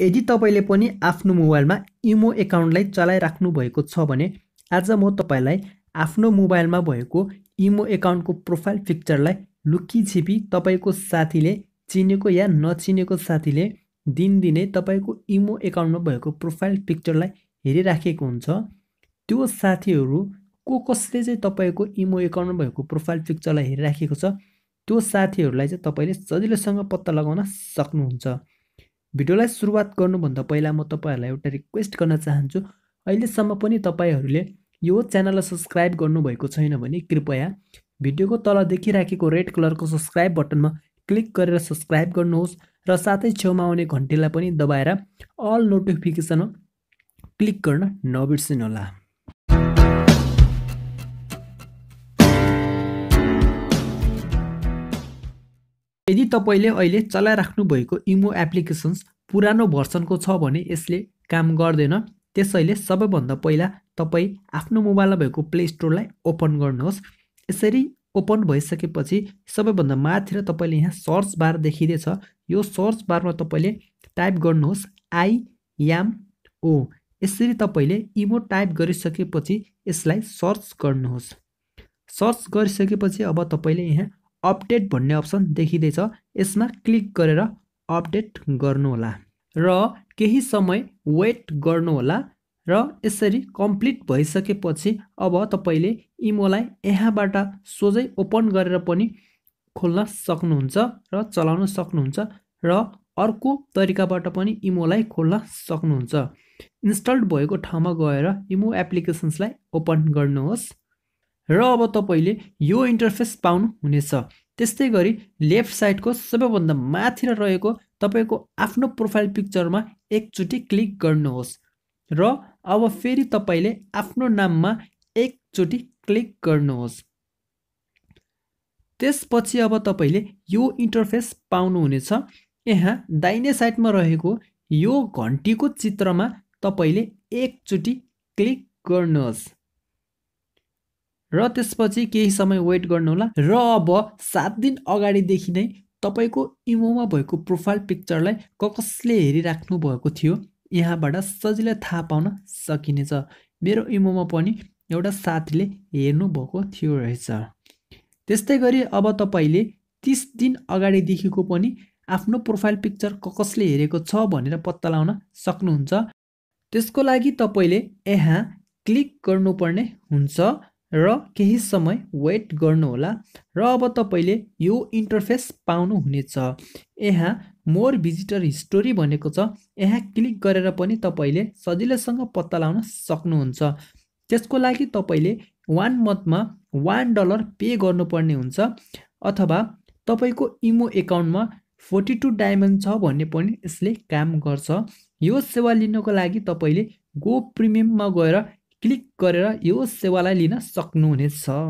यदि तपाईँले पनि आफ्नो मोबाइलमा इमो एकाउन्टलाई चलाइराख्नु भएको छ भने आज म तपाईँलाई आफ्नो मोबाइलमा भएको इमो एकाउन्टको प्रोफाइल पिक्चरलाई लुकी छिपी तपाईँको साथीले चिनेको या नचिनेको साथीले दिनदिनै तपाईँको इमो एकाउन्टमा भएको प्रोफाइल पिक्चरलाई हेरिराखेको हुन्छ त्यो साथीहरू को कसले चाहिँ तपाईँको इमो एकाउन्टमा भएको प्रोफाइल पिक्चरलाई हेरिराखेको छ त्यो साथीहरूलाई चाहिँ तपाईँले सजिलोसँग पत्ता लगाउन सक्नुहुन्छ भिडियोलाई सुरुवात गर्नुभन्दा पहिला म तपाईँहरूलाई एउटा रिक्वेस्ट गर्न चाहन्छु अहिलेसम्म पनि तपाईँहरूले यो च्यानललाई सब्सक्राइब गर्नुभएको छैन भने कृपया भिडियोको तल देखिराखेको रेड कलरको सब्सक्राइब बटनमा क्लिक गरेर सब्सक्राइब गर्नुहोस् र साथै छेउमा आउने घन्टीलाई पनि दबाएर अल नोटिफिकेसनमा क्लिक गर्न नबिर्सिनुहोला यदि तपाईँले अहिले चलाइराख्नु भएको इमो एप्लिकेसन्स पुरानो भर्सनको छ भने यसले काम गर्दैन त्यसैले सबैभन्दा पहिला तपाईँ आफ्नो मोबाइलमा भएको प्ले स्टोरलाई ओपन गर्नुहोस् यसरी ओपन भइसकेपछि सबैभन्दा र तपाईँले यहाँ सर्च बार देखिँदैछ यो सर्च बारमा तपाईँले टाइप गर्नुहोस् आइएमओ यसरी तपाईँले इमो टाइप गरिसकेपछि यसलाई सर्च गर्नुहोस् सर्च गरिसकेपछि अब तपाईँले यहाँ अपडेट भन्ने अप्सन देखिँदैछ यसमा क्लिक गरेर अपडेट गर्नुहोला र केही समय वेट गर्नुहोला र यसरी कम्प्लिट भइसकेपछि अब तपाईँले इमोलाई यहाँबाट सोझै ओपन गरेर पनि खोल्न सक्नुहुन्छ र चलाउन सक्नुहुन्छ र अर्को तरिकाबाट पनि इमोलाई खोल्न सक्नुहुन्छ इन्स्टल्ड भएको ठाउँमा गएर इमो एप्लिकेसन्सलाई ओपन गर्नुहोस् र अब तपाईँले यो इन्टरफेस पाउनुहुनेछ त्यस्तै गरी लेफ्ट साइडको सबैभन्दा र रहेको तपाईँको आफ्नो प्रोफाइल पिक्चरमा एकचोटि क्लिक गर्नुहोस् र अब फेरि तपाईँले आफ्नो नाममा एकचोटि क्लिक गर्नुहोस् त्यसपछि अब तपाईँले यो इन्टरफेस पाउनुहुनेछ यहाँ दाहिने साइडमा रहेको यो घन्टीको चित्रमा तपाईँले एकचोटि क्लिक गर्नुहोस् र त्यसपछि केही समय वेट गर्नुहोला र अब सात दिन अगाडिदेखि नै तपाईँको इमोमा भएको प्रोफाइल पिक्चरलाई क कसले हेरिराख्नु भएको थियो यहाँबाट सजिलै थाहा पाउन सकिनेछ मेरो इमोमा पनि एउटा साथीले हेर्नुभएको थियो रहेछ त्यस्तै गरी अब तपाईँले तिस दिन अगाडिदेखिको पनि आफ्नो प्रोफाइल पिक्चर क कसले हेरेको छ भनेर पत्ता लगाउन सक्नुहुन्छ त्यसको लागि तपाईँले यहाँ क्लिक गर्नुपर्ने हुन्छ र केही समय वेट गर्नुहोला र अब तपाईँले यो इन्टरफेस पाउनुहुनेछ यहाँ मोर भिजिटर हिस्टोरी भनेको छ यहाँ क्लिक गरेर पनि तपाईँले सजिलैसँग पत्ता लगाउन सक्नुहुन्छ त्यसको लागि तपाईँले वान मन्थमा वान डलर पे गर्नुपर्ने हुन्छ अथवा तपाईँको इमो एकाउन्टमा फोर्टी टू डायमन्ड छ भन्ने पनि यसले काम गर्छ यो सेवा लिनको लागि तपाईँले गो प्रिमियममा गएर क्लिक गरेर यो सेवालाई लिन सक्नुहुनेछ